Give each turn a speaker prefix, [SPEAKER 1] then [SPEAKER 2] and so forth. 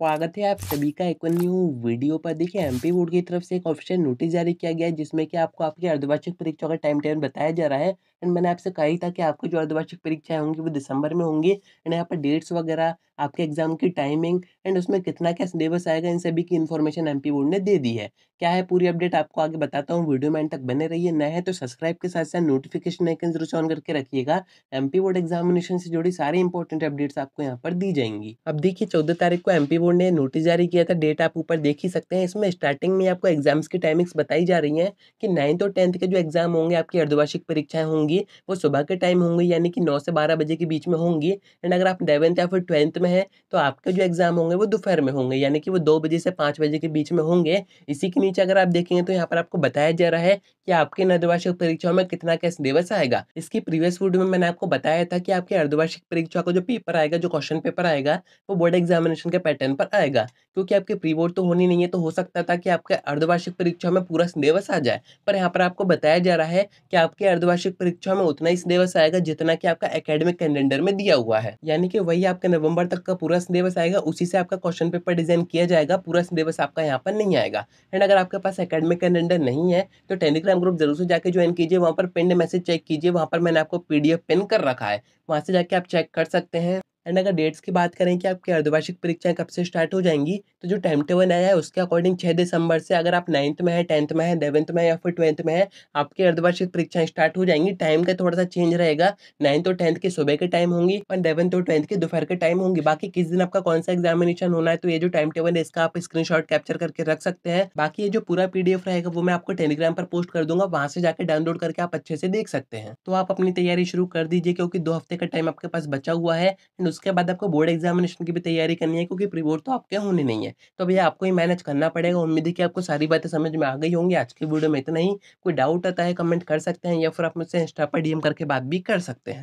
[SPEAKER 1] स्वागत है आप सभी का एक न्यू वीडियो पर देखिए एमपी बोर्ड की तरफ से एक ऑफिशियल नोटिस जारी किया गया है जिसमें कि आपको आपकी अर्धवार्षिक परीक्षा का टाइम टेबल बताया जा रहा है एंड मैंने आपसे कहा ही था कि आपकी जो अर्धवार्षिक परीक्षाएं होंगी वो दिसंबर में होंगी एंड यहाँ पर डेट्स वगैरह आपके एग्जाम की टाइमिंग एंड उसमें कितना क्या सिलेबस आएगा इन सभी की इन्फॉर्मेशन एम बोर्ड ने दे दी है क्या है पूरी अपडेट आपको आगे बताता हूँ वीडियो में तक बने रही है है तो सब्सक्राइब के साथ साथ नोटिफिकेशन आइकन जरूर ऑन करके रखिएगा एम बोर्ड एग्जामिनेशन से जुड़ी सारी इंपॉर्टेंट अपडेट्स आपको यहाँ पर दी जाएंगी अब देखिए चौदह तारीख को एम बोर्ड ने नोटिस जारी किया था डेट आप ऊपर देख ही सकते हैं इसमें स्टार्टिंग में आपको एग्जाम्स की टाइमिंग्स बताई जा रही हैं कि नाइन्थ और टेंथ के जो एग्जाम होंगे आपकी अर्धवार्षिक परीक्षाएं होंगी वो सुबह के टाइम होंगी यानी कि नौ से बारह बजे के बीच में होंगी एंड अगर आप इलेवंथ या फिर ट्वेल्थ में है तो आपके जो एग्जाम होंगे वो दोपहर में होंगे यानी कि वो दो बजे से पाँच बजे के बीच में होंगे इसी के नीचे अगर आप देखेंगे तो यहाँ पर आपको बताया जा रहा है कि आपके इन अर्धवार्षिक परीक्षाओं में कितना कैसे दिवस आएगा इसकी प्रीवियस वीडियो में मैंने आपको बताया था कि आपके अर्धवार्षिक परीक्षा का जो पेपर आएगा जो क्वेश्चन पेपर आएगा वो बोर्ड एग्जामिनेशन के पैटर्न क्वेश्चन पर आएगा क्योंकि आपके प्री बोर्ड तो होनी नहीं है तो हो सकता था कि आपके अर्धवार्षिक परीक्षा में पूरा सिलेबस आ जाए पर यहाँ पर आपको बताया जा रहा है कि आपके अर्धवार्षिक परीक्षा में उतना ही सिलेबस आएगा जितना कि आपका एकेडमिक कैलेंडर में दिया हुआ है यानी कि वही आपका नवंबर तक का पूरा सिलेबस आएगा उसी से आपका क्वेश्चन पेपर डिजाइन किया जाएगा पूरा सिलेबस आपका यहाँ पर नहीं आएगा एंड अगर आपके पास अकेडमिक कैलेंडर नहीं है तो टेलीग्राम ग्रुप जरूर से जाकर ज्वाइन कीजिए वहाँ पर पेंड मैसेज चेक कीजिए वहाँ पर मैंने आपको पी पिन कर रखा है वहाँ से जाके आप चेक कर सकते हैं एंड अगर डेट्स की बात करें कि आपकी अर्धवार्षिक परीक्षाएं कब से स्टार्ट हो जाएंगी तो जो टाइम टेबल आया है उसके अकॉर्डिंग छः दिसंबर से अगर आप नाइन्थ में है टेंथ में है इलेवंथ में या फिर ट्वेल्थ में है आपकी अर्धवार्षिक परीक्षाएं स्टार्ट हो जाएंगी टाइम का थोड़ा सा चेंज रहेगा नाइन्थ और टेंथ के सुबह के टाइम होंगी और इलेवंथ और ट्वेल्थ के दोपहर के टाइम होंगी बाकी किस दिन आपका कौन सा एग्जामिनेशन होना है तो ये जो टाइम टेबल है इसका आप स्क्रीन कैप्चर करके रख सकते हैं बाकी ये जो पूरा पीडीएफ रहेगा वो मैं आपको टेलीग्राम पर पोस्ट कर दूंगा वहां से जाकर डाउनलोड करके आप अच्छे से देख सकते हैं तो आप अपनी तैयारी शुरू कर दीजिए क्योंकि दो हफ्ते का टाइम आपके पास बचा हुआ है उसके बाद आपको बोर्ड एग्जामिनेशन की भी तैयारी करनी है क्योंकि प्री बोर्ड तो आपके होने नहीं है तो भैया आपको ही मैनेज करना पड़ेगा उम्मीद है कि आपको सारी बातें समझ में आ गई होंगी आज की वीडियो में इतना ही कोई डाउट आता है कमेंट कर सकते हैं या फिर आप मुझसे इंस्टा पर डीएम करके बात भी कर सकते हैं